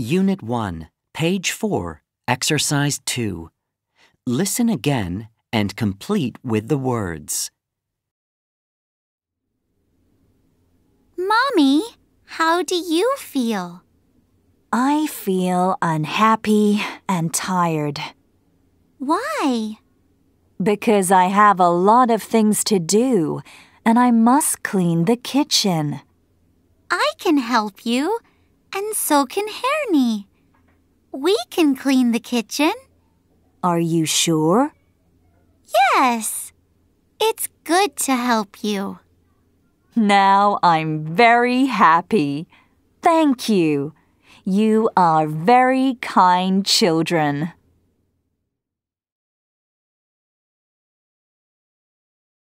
Unit 1, page 4, exercise 2. Listen again and complete with the words. Mommy, how do you feel? I feel unhappy and tired. Why? Because I have a lot of things to do and I must clean the kitchen. I can help you. And so can Hernie. We can clean the kitchen. Are you sure? Yes. It's good to help you. Now I'm very happy. Thank you. You are very kind children.